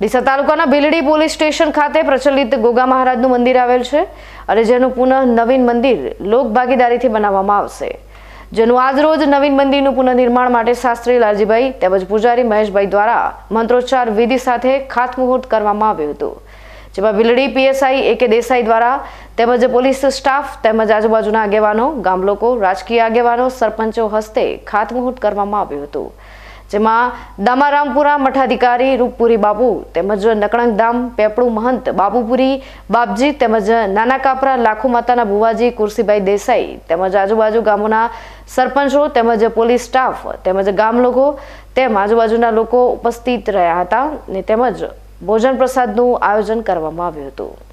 ડીસા તાલુકાના ભીલડી police station ખાતે પ્રચલિત ગોગા મહારાજનું મંદિર આવેલ છે અને જેનું પુનઃ નવીન મંદિર લોક ભાગીદારીથી બનાવવામાં આવશે જેનું આજરોજ નવીન મંદિરનું પુનઃનિર્માણ માટે શાસ્ત્રી લાલજીભાઈ તેમજ પૂજારી મહેશભાઈ દ્વારા મંત્રોચ્ચાર વિધિ સાથે ખાતમુહૂર્ત કરવામાં આવ્યું હતું જેમાં ભીલડી પીએસઆઈ એ કે દેસાઈ દ્વારા તેમજ પોલીસ સ્ટાફ તેમજ આજુબાજુના આગેવાનો ગામલોકો રાજકીય આગેવાનો સરપંચો હસ્તે ખાતમુહૂર્ત કરવામાં આવ્યું હતું જેમાં દામારામપુરા મઠાધિકારી રૂપપુરી બાબુ તેમજ નકણંકધામ પેપડું મહંત બાપુપુરી બાપજી તેમજ નાના કાપરા લાખો માતાના ભુવાજી કુરસીભાઈ દેસાઈ તેમજ આજુબાજુ ગામોના સરપંચો તેમજ પોલીસ સ્ટાફ તેમજ ગામ લોકો તેમ આજુબાજુના લોકો ઉપસ્થિત રહ્યા હતા ને તેમજ ભોજન પ્રસાદનું આયોજન કરવામાં આવ્યું હતું